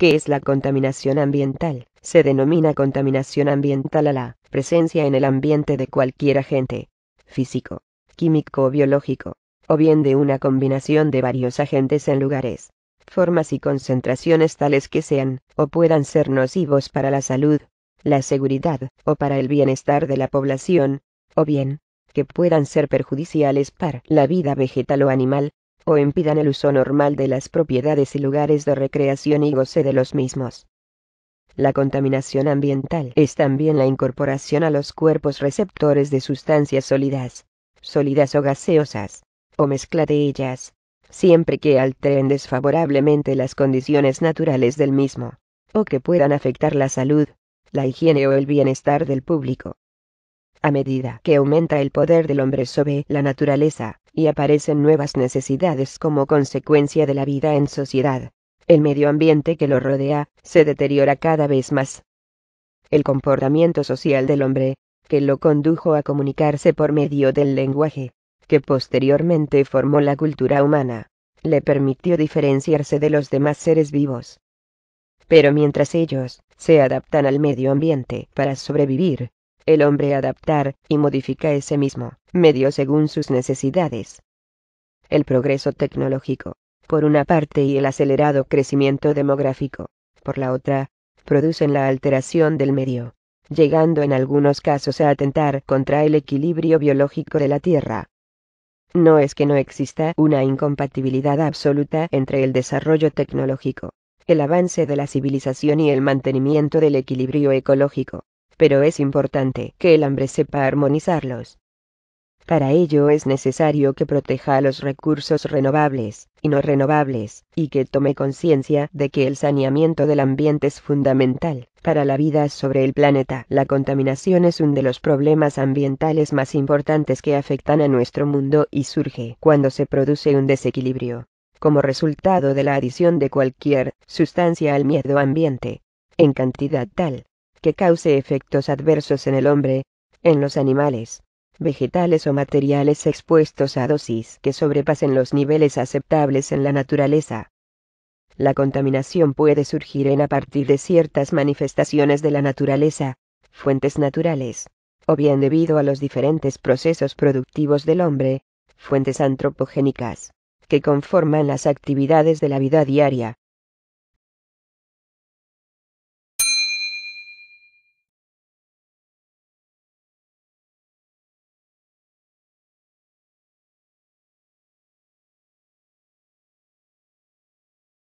¿Qué es la contaminación ambiental. Se denomina contaminación ambiental a la presencia en el ambiente de cualquier agente físico, químico o biológico, o bien de una combinación de varios agentes en lugares, formas y concentraciones tales que sean o puedan ser nocivos para la salud, la seguridad o para el bienestar de la población, o bien, que puedan ser perjudiciales para la vida vegetal o animal, o impidan el uso normal de las propiedades y lugares de recreación y goce de los mismos. La contaminación ambiental es también la incorporación a los cuerpos receptores de sustancias sólidas, sólidas o gaseosas, o mezcla de ellas, siempre que alteren desfavorablemente las condiciones naturales del mismo, o que puedan afectar la salud, la higiene o el bienestar del público. A medida que aumenta el poder del hombre sobre la naturaleza, y aparecen nuevas necesidades como consecuencia de la vida en sociedad. El medio ambiente que lo rodea se deteriora cada vez más. El comportamiento social del hombre, que lo condujo a comunicarse por medio del lenguaje, que posteriormente formó la cultura humana, le permitió diferenciarse de los demás seres vivos. Pero mientras ellos se adaptan al medio ambiente para sobrevivir, el hombre adaptar y modifica ese mismo medio según sus necesidades. El progreso tecnológico, por una parte, y el acelerado crecimiento demográfico, por la otra, producen la alteración del medio, llegando en algunos casos a atentar contra el equilibrio biológico de la Tierra. No es que no exista una incompatibilidad absoluta entre el desarrollo tecnológico, el avance de la civilización y el mantenimiento del equilibrio ecológico, pero es importante que el hambre sepa armonizarlos. Para ello es necesario que proteja los recursos renovables y no renovables, y que tome conciencia de que el saneamiento del ambiente es fundamental para la vida sobre el planeta. La contaminación es un de los problemas ambientales más importantes que afectan a nuestro mundo y surge cuando se produce un desequilibrio, como resultado de la adición de cualquier sustancia al miedo ambiente, en cantidad tal que cause efectos adversos en el hombre, en los animales, vegetales o materiales expuestos a dosis que sobrepasen los niveles aceptables en la naturaleza. La contaminación puede surgir en a partir de ciertas manifestaciones de la naturaleza, fuentes naturales, o bien debido a los diferentes procesos productivos del hombre, fuentes antropogénicas, que conforman las actividades de la vida diaria,